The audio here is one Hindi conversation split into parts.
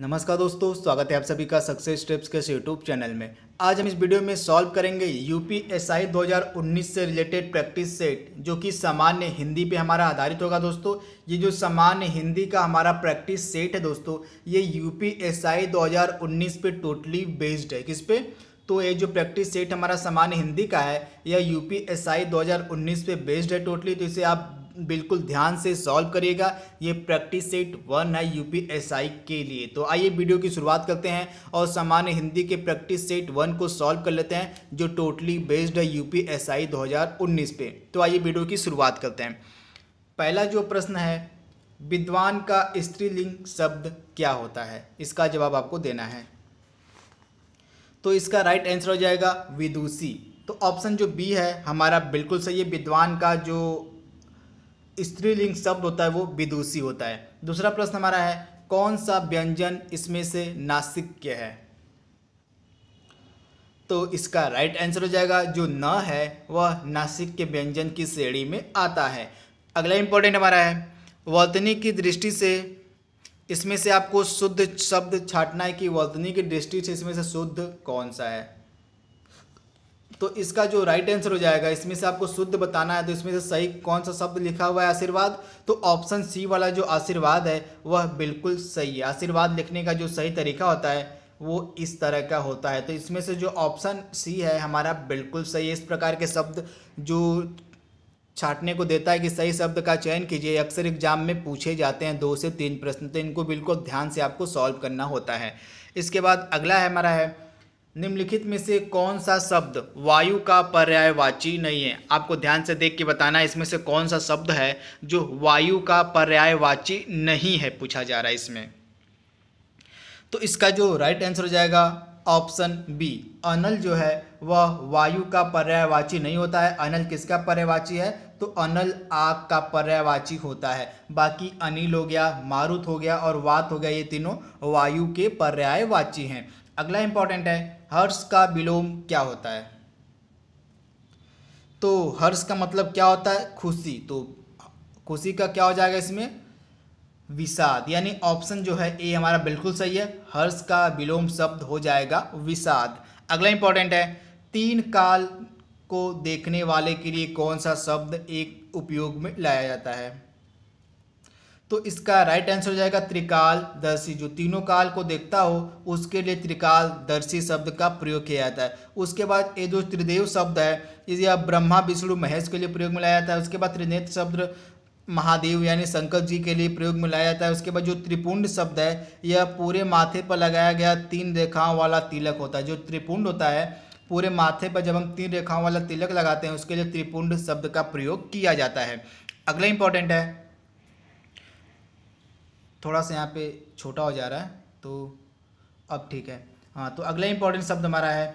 नमस्कार दोस्तों स्वागत है आप सभी का सक्सेस टिप्स के यूट्यूब चैनल में आज हम इस वीडियो में सॉल्व करेंगे यूपीएसआई 2019 से रिलेटेड प्रैक्टिस सेट जो कि सामान्य हिंदी पे हमारा आधारित होगा दोस्तों ये जो सामान्य हिंदी का हमारा प्रैक्टिस सेट है दोस्तों ये यूपीएसआई 2019 पे टोटली बेस्ड है किस पे तो ये जो प्रैक्टिस सेट हमारा सामान्य हिंदी का है यह यूपीएसआई 2019 पे बेस्ड है टोटली तो इसे आप बिल्कुल ध्यान से सॉल्व करिएगा ये प्रैक्टिस सेट वन है यूपीएसआई के लिए तो आइए वीडियो की शुरुआत करते हैं और सामान्य हिंदी के प्रैक्टिस सेट वन को सॉल्व कर लेते हैं जो टोटली बेस्ड है यूपीएसआई 2019 पे तो आइए वीडियो की शुरुआत करते हैं पहला जो प्रश्न है विद्वान का स्त्रीलिंग शब्द क्या होता है इसका जवाब आपको देना है तो इसका राइट आंसर हो जाएगा विदुषी तो ऑप्शन जो बी है हमारा बिल्कुल सही है विद्वान का जो स्त्रीलिंग शब्द होता है वो विदुषी होता है दूसरा प्रश्न हमारा है कौन सा व्यंजन इसमें से नासिक्य है तो इसका राइट आंसर हो जाएगा जो न है वह नासिक के व्यंजन की श्रेणी में आता है अगला इंपॉर्टेंट हमारा है वर्तनी की दृष्टि से इसमें से आपको शुद्ध शब्द छाटना है कि वर्तनी की दृष्टि से इसमें से शुद्ध कौन सा है तो इसका जो राइट आंसर हो जाएगा इसमें से आपको शुद्ध बताना है तो इसमें से सही कौन सा शब्द लिखा हुआ है आशीर्वाद तो ऑप्शन सी वाला जो आशीर्वाद है वह बिल्कुल सही है आशीर्वाद लिखने का जो सही तरीका होता है वो इस तरह का होता है तो इसमें से जो ऑप्शन सी है हमारा बिल्कुल सही है इस प्रकार के शब्द जो छाटने को देता है कि सही शब्द का चयन कीजिए अक्सर एग्जाम में पूछे जाते हैं दो से तीन प्रश्न तो इनको बिल्कुल ध्यान से आपको सॉल्व करना होता है इसके बाद अगला है हमारा है निम्नलिखित में से कौन सा शब्द वायु का पर्यायवाची नहीं है आपको ध्यान से देख के बताना इसमें से कौन सा शब्द है जो वायु का पर्यायवाची नहीं है पूछा जा रहा है इसमें तो इसका जो राइट आंसर हो जाएगा ऑप्शन बी अनल जो है वह वायु का पर्यायवाची नहीं होता है अनल किसका पर्यायवाची है तो अनल आग का पर्यायवाची होता है बाकी अनिल हो गया मारुत हो गया और वात हो गया ये तीनों वायु के पर्यायवाची हैं अगला इम्पॉर्टेंट है हर्ष का विलोम क्या होता है तो हर्ष का मतलब क्या होता है खुशी तो खुशी का क्या हो जाएगा इसमें विषाद यानी ऑप्शन जो है ए हमारा बिल्कुल सही है हर्ष का विलोम शब्द हो जाएगा विषाद अगला इंपॉर्टेंट है तीन काल को देखने वाले के लिए कौन सा शब्द एक उपयोग में लाया जाता है तो इसका राइट आंसर हो जाएगा त्रिकाल दर्शी जो तीनों काल को देखता हो उसके लिए त्रिकाल दर्शी शब्द का प्रयोग किया जाता है उसके बाद ये जो त्रिदेव शब्द है यह ब्रह्मा विष्णु महेश के लिए प्रयोग में लाया जाता है उसके बाद त्रिनेत्र शब्द महादेव यानी शंकर जी के लिए प्रयोग में लाया जाता है उसके बाद जो त्रिपुंड शब्द है यह पूरे माथे पर लगाया गया तीन रेखाओं वाला तिलक होता है जो त्रिपुंड होता है पूरे माथे पर जब हम तीन रेखाओं वाला तिलक लगाते हैं उसके लिए त्रिपुंड शब्द का प्रयोग किया जाता है अगला इंपॉर्टेंट है थोड़ा सा यहाँ पे छोटा हो जा रहा है तो अब ठीक है हाँ तो अगला इंपॉर्टेंट शब्द हमारा है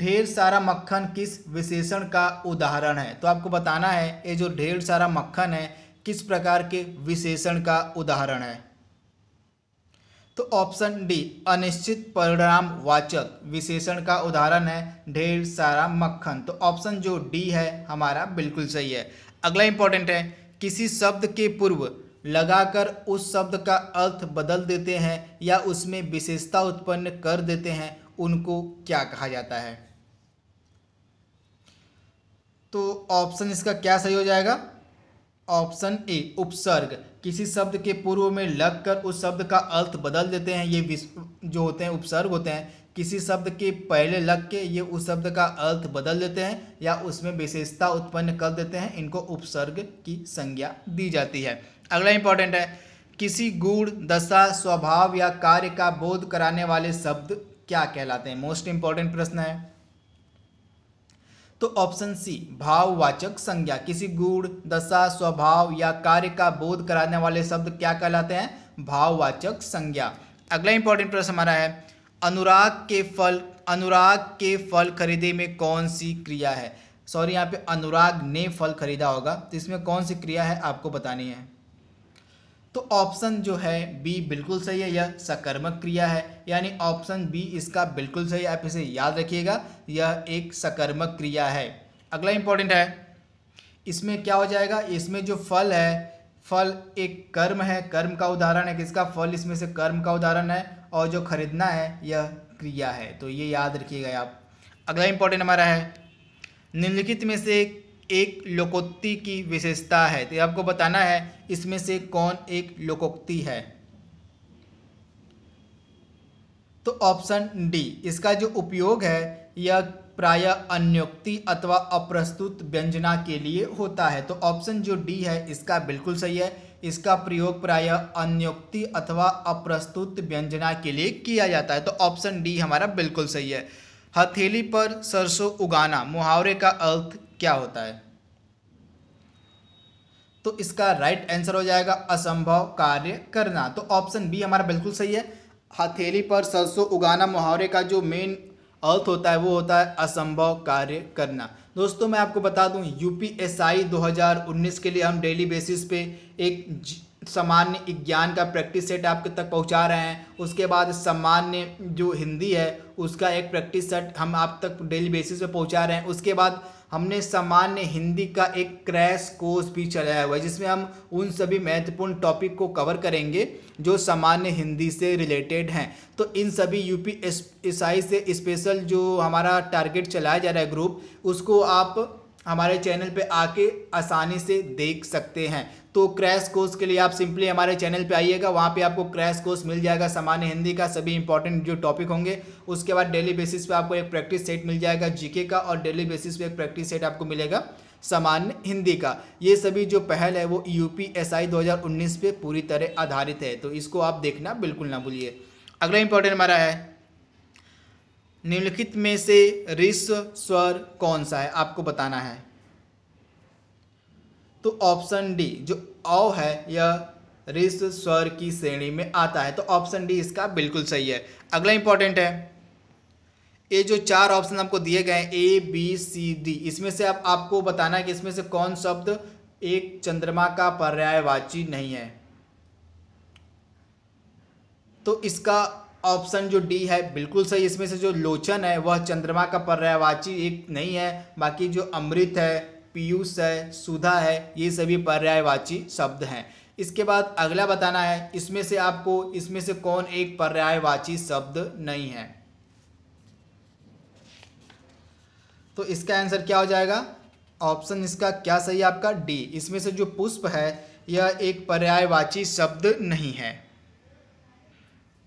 ढेर सारा मक्खन किस विशेषण का उदाहरण है तो आपको बताना है ये जो ढेर सारा मक्खन है किस प्रकार के विशेषण का उदाहरण है तो ऑप्शन डी अनिश्चित परिणाम वाचक विशेषण का उदाहरण है ढेर सारा मक्खन तो ऑप्शन जो डी है हमारा बिल्कुल सही है अगला इंपॉर्टेंट है किसी शब्द के पूर्व लगाकर उस शब्द का अर्थ बदल देते हैं या उसमें विशेषता उत्पन्न कर देते हैं उनको क्या कहा जाता है तो ऑप्शन इसका क्या सही हो जाएगा ऑप्शन ए उपसर्ग किसी शब्द के पूर्व में लगकर उस शब्द का अर्थ बदल देते हैं ये जो होते हैं उपसर्ग होते हैं किसी शब्द के पहले लग के ये उस शब्द का अर्थ बदल देते हैं या उसमें विशेषता उत्पन्न कर देते हैं इनको उपसर्ग की संज्ञा दी जाती है अगला इंपॉर्टेंट है किसी गुण दशा स्वभाव या कार्य का बोध कराने वाले शब्द क्या कहलाते हैं मोस्ट इंपॉर्टेंट प्रश्न है तो ऑप्शन सी भाववाचक संज्ञा किसी गुण दशा स्वभाव या कार्य का बोध कराने वाले शब्द क्या कहलाते हैं भाववाचक संज्ञा अगला इंपॉर्टेंट प्रश्न हमारा है अनुराग के फल अनुराग के फल खरीदे में कौन सी क्रिया है सॉरी यहाँ पे अनुराग ने फल खरीदा होगा तो इसमें कौन सी क्रिया है आपको बतानी है तो ऑप्शन जो है बी बिल्कुल सही है यह सकर्मक क्रिया है यानी ऑप्शन बी इसका बिल्कुल सही है आप इसे याद रखिएगा यह एक सकर्मक क्रिया है अगला इंपॉर्टेंट है इसमें क्या हो जाएगा इसमें जो फल है फल एक कर्म है कर्म का उदाहरण है किसका फल इसमें से कर्म का उदाहरण है और जो खरीदना है यह क्रिया है तो ये याद रखिएगा आप अगला इम्पोर्टेंट हमारा है निम्नलिखित में से एक लोकोक्ति की विशेषता है तो आपको बताना है इसमें से कौन एक लोकोक्ति है तो ऑप्शन डी इसका जो उपयोग है यह प्राय अन्योक्ति अथवा अप्रस्तुत व्यंजना के लिए होता है तो ऑप्शन जो डी है इसका बिल्कुल सही है इसका प्रयोग प्राय अन्योक्ति अथवा अप्रस्तुत व्यंजना के लिए किया जाता है तो ऑप्शन डी हमारा बिल्कुल सही है हथेली पर सरसों उगाना मुहावरे का अर्थ क्या होता है तो इसका राइट आंसर हो जाएगा असंभव कार्य करना तो ऑप्शन बी हमारा बिल्कुल सही है हथेली पर सरसों उगाना मुहावरे का जो मेन अर्थ होता है वो होता है असंभव कार्य करना दोस्तों मैं आपको बता दूं यूपीएसआई 2019 के लिए हम डेली बेसिस पे एक सामान्य ज्ञान का प्रैक्टिस सेट आपके तक पहुंचा रहे हैं उसके बाद सामान्य जो हिंदी है उसका एक प्रैक्टिस सेट हम आप तक डेली बेसिस पे पहुंचा रहे हैं उसके बाद हमने सामान्य हिंदी का एक क्रैश कोर्स भी चलाया हुआ है जिसमें हम उन सभी महत्वपूर्ण टॉपिक को कवर करेंगे जो सामान्य हिंदी से रिलेटेड हैं तो इन सभी यूपी ईसाई से स्पेशल जो हमारा टारगेट चलाया जा रहा है ग्रुप उसको आप हमारे चैनल पे आके आसानी से देख सकते हैं तो क्रैश कोर्स के लिए आप सिंपली हमारे चैनल पे आइएगा वहाँ पे आपको क्रैश कोर्स मिल जाएगा सामान्य हिंदी का सभी इंपॉर्टेंट जो टॉपिक होंगे उसके बाद डेली बेसिस पे आपको एक प्रैक्टिस सेट मिल जाएगा जीके का और डेली बेसिस पे एक प्रैक्टिस सेट आपको मिलेगा सामान्य हिंदी का ये सभी जो पहल है वो यू पी एस आई दो हज़ार उन्नीस पर पूरी तरह आधारित है तो इसको आप देखना बिल्कुल ना भूलिए अगला इंपॉर्टेंट हमारा है निम्नलिखित में से ऋष्व स्वर कौन सा है आपको बताना है तो ऑप्शन डी जो औ है यह ऋष्व स्वर की श्रेणी में आता है तो ऑप्शन डी इसका बिल्कुल सही है अगला इंपॉर्टेंट है ये जो चार ऑप्शन आपको दिए गए हैं ए बी सी डी इसमें से आप आपको बताना है कि इसमें से कौन शब्द एक चंद्रमा का पर्यायवाची नहीं है तो इसका ऑप्शन जो डी है बिल्कुल सही इसमें से जो लोचन है वह चंद्रमा का पर्यायवाची एक नहीं है बाकी जो अमृत है पीयूष है सुधा है ये सभी पर्यायवाची शब्द हैं इसके बाद अगला बताना है इसमें से आपको इसमें से कौन एक पर्यायवाची शब्द नहीं है तो इसका आंसर क्या हो जाएगा ऑप्शन इसका क्या सही है आपका डी इसमें से जो पुष्प है यह एक पर्यायवाची शब्द नहीं है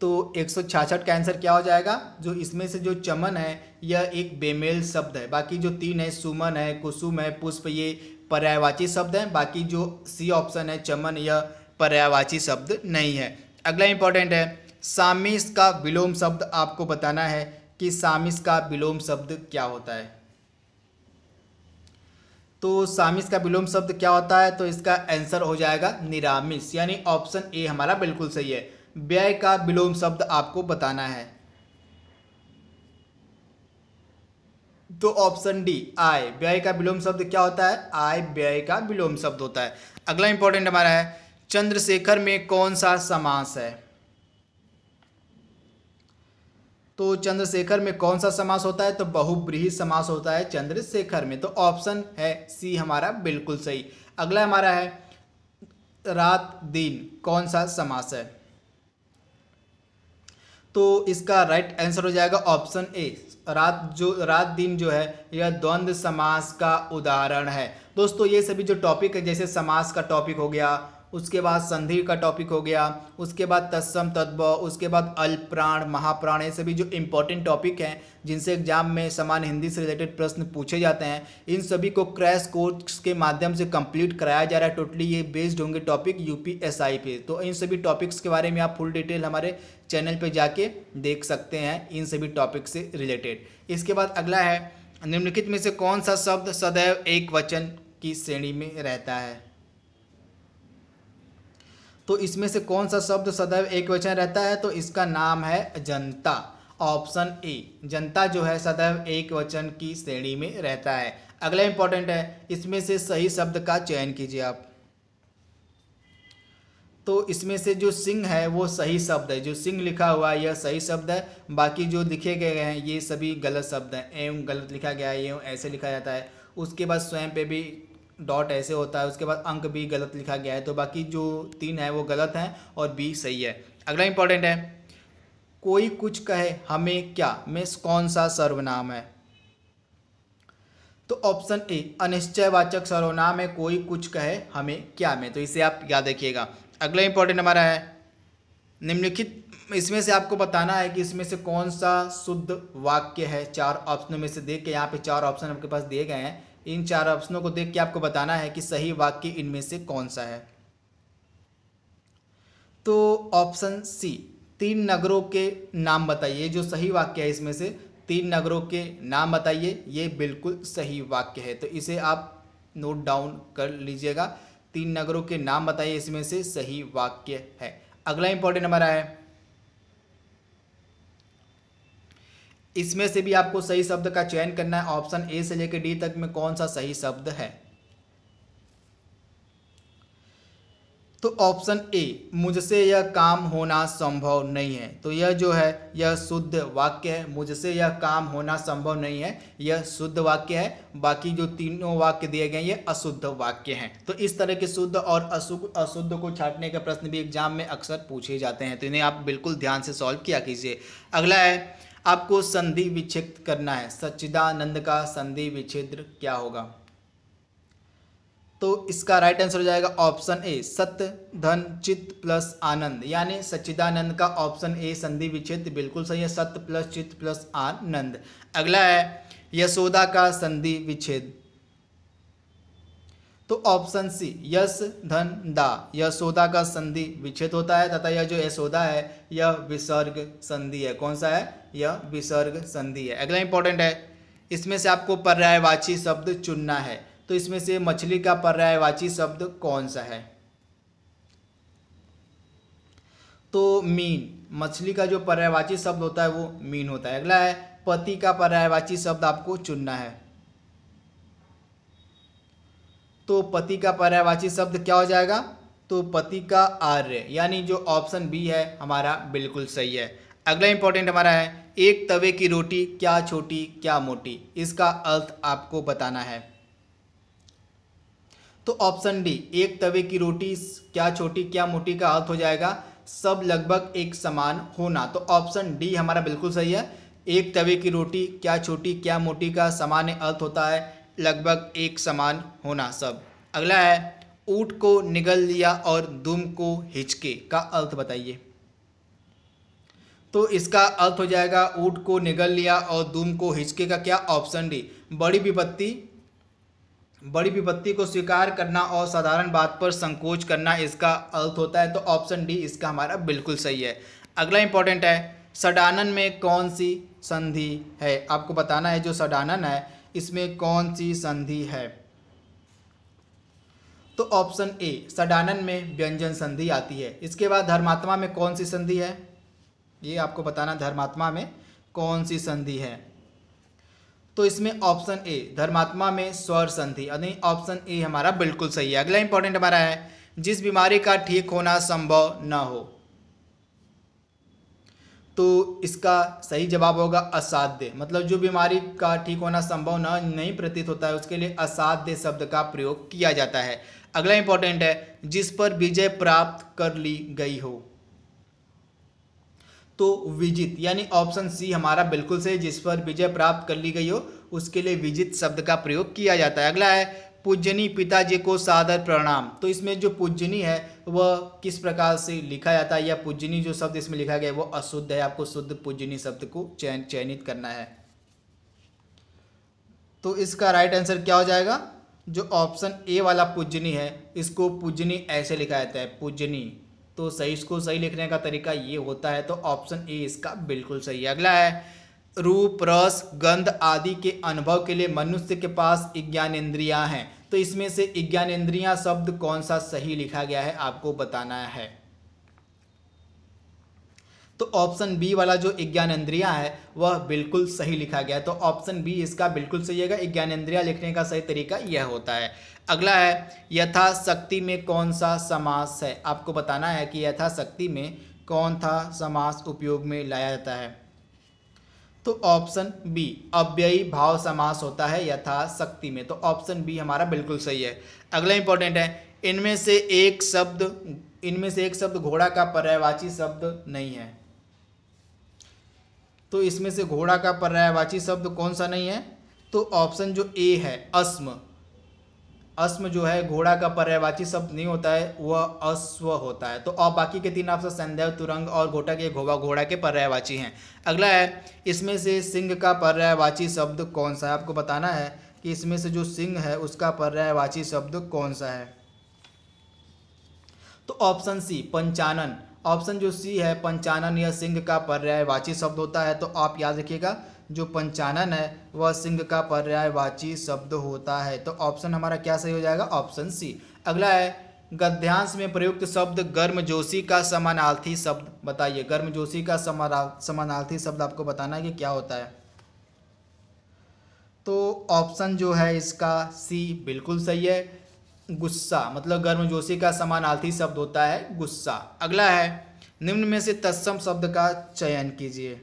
तो एक सौ का आंसर क्या हो जाएगा जो इसमें से जो चमन है यह एक बेमेल शब्द है बाकी जो तीन है सुमन है कुसुम है पुष्प ये पर्यायवाची शब्द हैं बाकी जो सी ऑप्शन है चमन यह पर्यायवाची शब्द नहीं है अगला इंपॉर्टेंट है सामिस का विलोम शब्द आपको बताना है कि सामिस का विलोम शब्द क्या होता है तो सामिस का विलोम शब्द क्या होता है तो इसका आंसर हो जाएगा निरामिस यानी ऑप्शन ए हमारा बिल्कुल सही है व्यय का विलोम शब्द आपको बताना है तो ऑप्शन डी आय व्यय का विलोम शब्द क्या होता है आय व्यय का विलोम शब्द होता है अगला इंपॉर्टेंट हमारा है चंद्रशेखर में कौन सा समास है तो चंद्रशेखर में कौन सा समास होता है तो बहुब्रीही समास होता है चंद्रशेखर में तो ऑप्शन है सी हमारा बिल्कुल सही अगला हमारा है रात दिन कौन सा समास है तो इसका राइट आंसर हो जाएगा ऑप्शन ए रात जो रात दिन जो है यह द्वंद समास का उदाहरण है दोस्तों ये सभी जो टॉपिक है जैसे समास का टॉपिक हो गया उसके बाद संधि का टॉपिक हो गया उसके बाद तत्सम तत्व उसके बाद अल्प्राण महाप्राण ये सभी जो इम्पोर्टेंट टॉपिक हैं जिनसे एग्जाम में समान हिंदी से रिलेटेड प्रश्न पूछे जाते हैं इन सभी को क्रैश कोर्स के माध्यम से कंप्लीट कराया जा रहा है टोटली ये बेस्ड होंगे टॉपिक यूपीएसआई पे तो इन सभी टॉपिक्स के बारे में आप फुल डिटेल हमारे चैनल पर जाके देख सकते हैं इन सभी टॉपिक से रिलेटेड इसके बाद अगला है निम्नलिखित में से कौन सा शब्द सदैव एक वचन की श्रेणी में रहता है तो इसमें से कौन सा शब्द सदैव एक वचन रहता है तो इसका नाम है जनता ऑप्शन ए जनता जो है सदैव एक वचन की श्रेणी में रहता है अगला इंपॉर्टेंट है इसमें से सही शब्द का चयन कीजिए आप तो इसमें से जो सिंह है वो सही शब्द है जो सिंह लिखा हुआ है यह सही शब्द है बाकी जो लिखे गए हैं ये सभी गलत शब्द हैं एवं गलत लिखा गया है एवं ऐसे लिखा जाता है उसके बाद स्वयं पे भी डॉट ऐसे होता है उसके बाद अंक भी गलत लिखा गया है तो बाकी जो तीन है वो गलत हैं और बी सही है अगला इंपॉर्टेंट है कोई कुछ कहे हमें क्या मिस कौन सा सर्वनाम है तो ऑप्शन ए अनिश्चयवाचक सर्वनाम है कोई कुछ कहे हमें क्या में तो इसे आप याद रखिएगा अगला इंपॉर्टेंट हमारा है निम्नलिखित इसमें से आपको बताना है कि इसमें से कौन सा शुद्ध वाक्य है चार ऑप्शनों में से देख के यहाँ पे चार ऑप्शन आपके पास दिए गए हैं इन चार ऑप्शनों को देख के आपको बताना है कि सही वाक्य इनमें से कौन सा है तो ऑप्शन सी तीन नगरों के नाम बताइए जो सही वाक्य है इसमें से तीन नगरों के नाम बताइए ये बिल्कुल सही वाक्य है तो इसे आप नोट डाउन कर लीजिएगा तीन नगरों के नाम बताइए इसमें से सही वाक्य है अगला इंपॉर्टेंट हमारा है इसमें से भी आपको सही शब्द का चयन करना है ऑप्शन ए से लेकर डी तक में कौन सा सही शब्द है तो ऑप्शन ए मुझसे यह काम होना संभव नहीं है तो यह जो है यह शुद्ध वाक्य है मुझसे यह काम होना संभव नहीं है यह शुद्ध वाक्य है बाकी जो तीनों वाक्य दिए गए हैं ये अशुद्ध वाक्य हैं तो इस तरह के शुद्ध और अशुद्ध को छाटने का प्रश्न भी एग्जाम में अक्सर पूछे जाते हैं तो इन्हें आप बिल्कुल ध्यान से सॉल्व किया कीजिए अगला है आपको संधि विच्छेद करना है सच्चिदानंद का संधि विच्छेद क्या होगा तो इसका राइट आंसर हो जाएगा ऑप्शन ए सत्य धन चित्त प्लस आनंद यानी सच्चिदानंद का ऑप्शन ए संधि विच्छेद बिल्कुल सही है सत्य प्लस चित्त प्लस आनंद अगला है यशोदा का संधि विच्छेद तो ऑप्शन सी यश धन दा यशोदा का संधि विच्छेद होता है तथा यह जो यशोदा है यह विसर्ग संधि है कौन सा है यह विसर्ग संधि है अगला इंपॉर्टेंट है इसमें से आपको पर्यायवाची शब्द चुनना है तो इसमें से मछली का पर्यायवाची शब्द कौन सा है तो मीन मछली का जो पर्यायवाची शब्द होता है वो मीन होता है अगला है पति का पर्यायवाची शब्द आपको चुनना है तो पति का पर्यायवाची शब्द क्या हो जाएगा तो पति का आर्य यानी जो ऑप्शन बी है हमारा बिल्कुल सही है अगला इंपॉर्टेंट हमारा है एक तवे की रोटी क्या छोटी क्या मोटी इसका अर्थ आपको बताना है तो ऑप्शन डी एक तवे की रोटी क्या छोटी क्या मोटी का अर्थ हो जाएगा सब लगभग एक समान होना तो ऑप्शन डी हमारा बिल्कुल सही है एक तवे की रोटी क्या छोटी क्या मोटी का सामान्य अर्थ होता है लगभग एक समान होना सब अगला है ऊट को निगल लिया और दुम को हिचके का अर्थ बताइए तो इसका अर्थ हो जाएगा ऊट को निगल लिया और दुम को हिचके का क्या ऑप्शन डी बड़ी विपत्ति बड़ी विपत्ति को स्वीकार करना और साधारण बात पर संकोच करना इसका अर्थ होता है तो ऑप्शन डी इसका हमारा बिल्कुल सही है अगला इंपॉर्टेंट है सडानन में कौन सी संधि है आपको बताना है जो सडानन है इसमें कौन सी संधि है तो ऑप्शन ए सडानन में व्यंजन संधि आती है इसके बाद धर्मात्मा में कौन सी संधि है ये आपको बताना धर्मात्मा में कौन सी संधि है तो इसमें ऑप्शन ए धर्मात्मा में स्वर संधि यानी ऑप्शन ए हमारा बिल्कुल सही है अगला इंपॉर्टेंट हमारा है जिस बीमारी का ठीक होना संभव न हो तो इसका सही जवाब होगा असाध्य मतलब जो बीमारी का ठीक होना संभव न नहीं प्रतीत होता है उसके लिए असाध्य शब्द का प्रयोग किया जाता है अगला इंपॉर्टेंट है जिस पर विजय प्राप्त कर ली गई हो तो विजित यानी ऑप्शन सी हमारा बिल्कुल सही जिस पर विजय प्राप्त कर ली गई हो उसके लिए विजित शब्द का प्रयोग किया जाता है अगला है पूजनी पिताजी को सादर प्रणाम तो इसमें जो पूजनी है वह किस प्रकार से लिखा जाता है या पूजनी जो शब्द इसमें लिखा गया है वह अशुद्ध है आपको शुद्ध पूजनी शब्द को चयन चयनित करना है तो इसका राइट आंसर क्या हो जाएगा जो ऑप्शन ए वाला पूजनी है इसको पूजनी ऐसे लिखा जाता है पूजनी तो सही इसको सही लिखने का तरीका ये होता है तो ऑप्शन ए इसका बिल्कुल सही अगला है रूप रस गंध आदि के अनुभव के लिए मनुष्य के पास ज्ञानेन्द्रियाँ हैं तो इसमें से ज्ञानेन्द्रियाँ शब्द कौन सा सही लिखा गया है आपको बताना है तो ऑप्शन बी वाला जो ज्ञानेन्द्रियाँ है वह बिल्कुल सही लिखा गया है तो ऑप्शन बी इसका बिल्कुल सही है ज्ञानेन्द्रियाँ लिखने का सही तरीका यह होता है अगला है यथाशक्ति में कौन सा समास है आपको बताना है कि यथाशक्ति में कौन था समास उपयोग में लाया जाता है तो ऑप्शन बी अव्ययी भाव समास होता है यथाशक्ति में तो ऑप्शन बी हमारा बिल्कुल सही है अगला इंपॉर्टेंट है इनमें से एक शब्द इनमें से एक शब्द घोड़ा का पर्यायवाची शब्द नहीं है तो इसमें से घोड़ा का पर्यायवाची शब्द कौन सा नहीं है तो ऑप्शन जो ए है अस्म अस्म जो है घोड़ा का पर्यायवाची शब्द नहीं होता है वह अश्व होता है तो और बाकी के तीन आपसे संदेव तुरंग और घोटा के घोवा घोड़ा के पर्यायवाची हैं अगला है इसमें से सिंह का पर्यायवाची शब्द कौन सा है आपको बताना है कि इसमें से जो सिंह है उसका पर्यायवाची शब्द कौन सा है तो ऑप्शन सी पंचानन ऑप्शन जो सी है पंचानन या सिंह का पर्यायवाची शब्द होता है तो आप याद रखिएगा जो पंचानन है वह सिंह का पर्यायवाची शब्द होता है तो ऑप्शन हमारा क्या सही हो जाएगा ऑप्शन सी अगला है गद्यांश में प्रयुक्त शब्द गर्मजोशी का समानार्थी शब्द बताइए गर्मजोशी का समानार्थी शब्द आपको बताना है कि क्या होता है तो ऑप्शन जो है इसका सी बिल्कुल सही है गुस्सा मतलब गर्मजोशी का समानार्थी शब्द होता है गुस्सा अगला है निम्न में से तत्सम शब्द का चयन कीजिए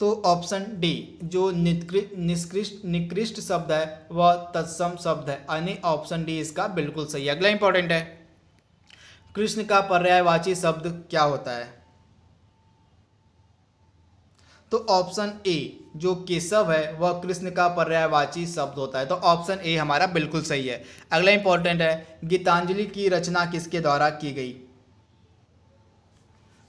तो ऑप्शन डी जो निष्कृष्ट निकृष्ट शब्द है वह तत्सम शब्द है यानी ऑप्शन डी इसका बिल्कुल सही है अगला इंपॉर्टेंट है कृष्ण का पर्यायवाची शब्द क्या होता है तो ऑप्शन ए जो केशव है वह कृष्ण का पर्यायवाची शब्द होता है तो ऑप्शन ए हमारा बिल्कुल सही है अगला इंपॉर्टेंट है गीतांजलि की रचना किसके द्वारा की गई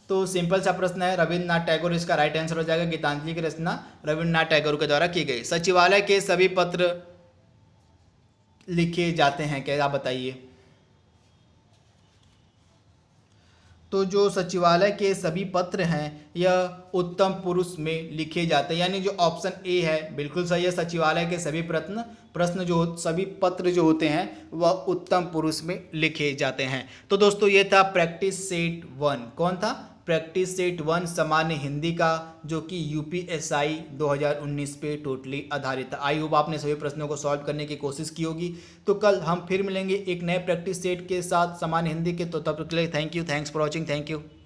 तो सिंपल सा प्रश्न है रविन्द्रनाथ टैगोर इसका राइट आंसर हो जाएगा गीतांजलि की रचना रविन्द्रनाथ टैगोर के द्वारा की गई सचिवालय के सभी पत्र लिखे जाते हैं क्या आप बताइए तो जो सचिवालय के सभी पत्र हैं यह उत्तम पुरुष में लिखे जाते हैं यानी जो ऑप्शन ए है बिल्कुल सही है सचिवालय के सभी प्रश्न प्रश्न जो सभी पत्र जो होते हैं वह उत्तम पुरुष में लिखे जाते हैं तो दोस्तों ये था प्रैक्टिस सेट वन कौन था प्रैक्टिस सेट वन सामान्य हिंदी का जो कि यूपीएसआई 2019 पे टोटली आधारित है आई होप आपने सभी प्रश्नों को सॉल्व करने की कोशिश की होगी तो कल हम फिर मिलेंगे एक नए प्रैक्टिस सेट के साथ सामान्य हिंदी के तो तब तक के लिए thank you thanks for watching thank you